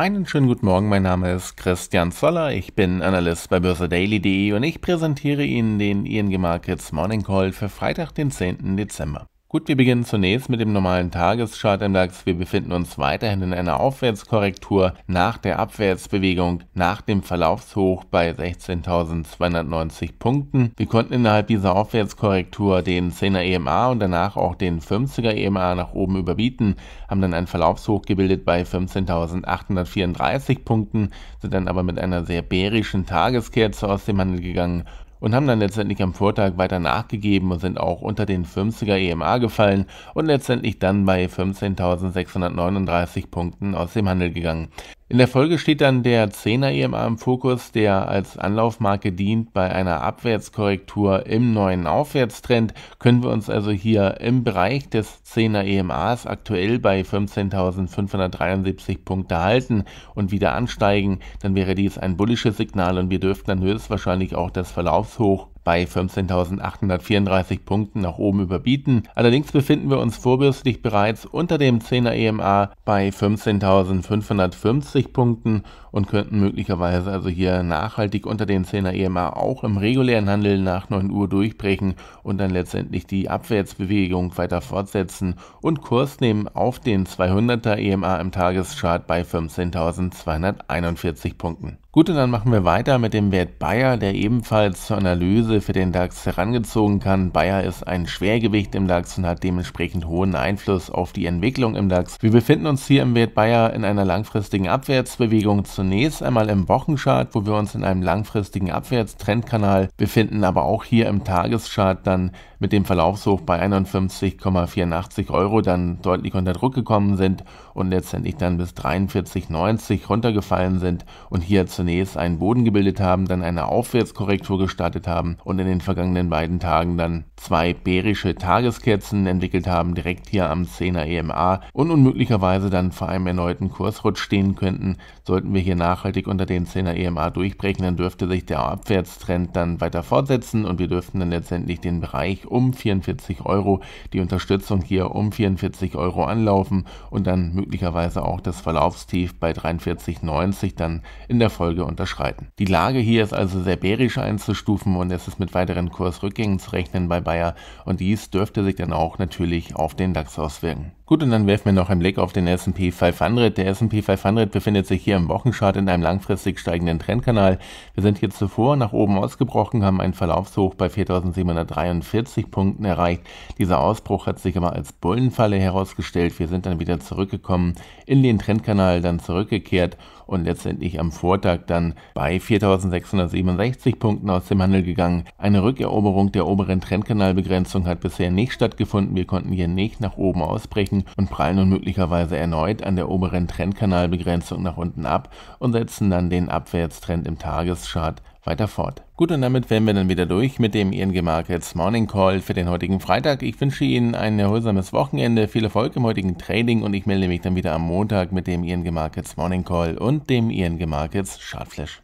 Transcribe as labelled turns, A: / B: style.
A: Einen schönen guten Morgen, mein Name ist Christian Zoller, ich bin Analyst bei börsedaily.de und ich präsentiere Ihnen den ING Markets Morning Call für Freitag, den 10. Dezember. Gut, wir beginnen zunächst mit dem normalen Tageschart im DAX. Wir befinden uns weiterhin in einer Aufwärtskorrektur nach der Abwärtsbewegung, nach dem Verlaufshoch bei 16.290 Punkten. Wir konnten innerhalb dieser Aufwärtskorrektur den 10er EMA und danach auch den 50er EMA nach oben überbieten, haben dann ein Verlaufshoch gebildet bei 15.834 Punkten, sind dann aber mit einer sehr bärischen Tageskerze aus dem Handel gegangen und haben dann letztendlich am Vortag weiter nachgegeben und sind auch unter den 50er EMA gefallen und letztendlich dann bei 15.639 Punkten aus dem Handel gegangen. In der Folge steht dann der 10er EMA im Fokus, der als Anlaufmarke dient bei einer Abwärtskorrektur im neuen Aufwärtstrend. Können wir uns also hier im Bereich des 10er EMAs aktuell bei 15.573 Punkte halten und wieder ansteigen, dann wäre dies ein bullisches Signal und wir dürften dann höchstwahrscheinlich auch das Verlauf thought bei 15.834 Punkten nach oben überbieten. Allerdings befinden wir uns vorbürstlich bereits unter dem 10er EMA bei 15.550 Punkten und könnten möglicherweise also hier nachhaltig unter den 10er EMA auch im regulären Handel nach 9 Uhr durchbrechen und dann letztendlich die Abwärtsbewegung weiter fortsetzen und Kurs nehmen auf den 200er EMA im Tageschart bei 15.241 Punkten. Gut, und dann machen wir weiter mit dem Wert Bayer, der ebenfalls zur Analyse für den DAX herangezogen kann. Bayer ist ein Schwergewicht im DAX und hat dementsprechend hohen Einfluss auf die Entwicklung im DAX. Wir befinden uns hier im Wert Bayer in einer langfristigen Abwärtsbewegung. Zunächst einmal im Wochenchart, wo wir uns in einem langfristigen Abwärtstrendkanal befinden, aber auch hier im Tageschart dann mit dem Verlaufshoch bei 51,84 Euro dann deutlich unter Druck gekommen sind und letztendlich dann bis 43,90 runtergefallen sind und hier zunächst einen Boden gebildet haben, dann eine Aufwärtskorrektur gestartet haben und in den vergangenen beiden Tagen dann zwei bärische Tageskerzen entwickelt haben, direkt hier am 10er EMA und unmöglicherweise dann vor einem erneuten Kursrutsch stehen könnten. Sollten wir hier nachhaltig unter den 10er EMA durchbrechen, dann dürfte sich der Abwärtstrend dann weiter fortsetzen und wir dürften dann letztendlich den Bereich um 44 Euro, die Unterstützung hier um 44 Euro anlaufen und dann möglicherweise auch das Verlaufstief bei 43,90 dann in der Folge unterschreiten. Die Lage hier ist also sehr bärisch einzustufen und es ist mit weiteren Kursrückgängen zu rechnen bei Bayer und dies dürfte sich dann auch natürlich auf den DAX auswirken. Gut, und dann werfen wir noch einen Blick auf den S&P 500. Der S&P 500 befindet sich hier im Wochenchart in einem langfristig steigenden Trendkanal. Wir sind hier zuvor nach oben ausgebrochen, haben einen Verlaufshoch bei 4743 Punkten erreicht. Dieser Ausbruch hat sich aber als Bullenfalle herausgestellt. Wir sind dann wieder zurückgekommen, in den Trendkanal dann zurückgekehrt und letztendlich am Vortag dann bei 4667 Punkten aus dem Handel gegangen gegangen. Eine Rückeroberung der oberen Trendkanalbegrenzung hat bisher nicht stattgefunden. Wir konnten hier nicht nach oben ausbrechen und prallen nun möglicherweise erneut an der oberen Trendkanalbegrenzung nach unten ab und setzen dann den Abwärtstrend im Tageschart weiter fort. Gut, und damit wären wir dann wieder durch mit dem ING Markets Morning Call für den heutigen Freitag. Ich wünsche Ihnen ein erholsames Wochenende, viel Erfolg im heutigen Trading und ich melde mich dann wieder am Montag mit dem ING Markets Morning Call und dem ING Markets Chartflash.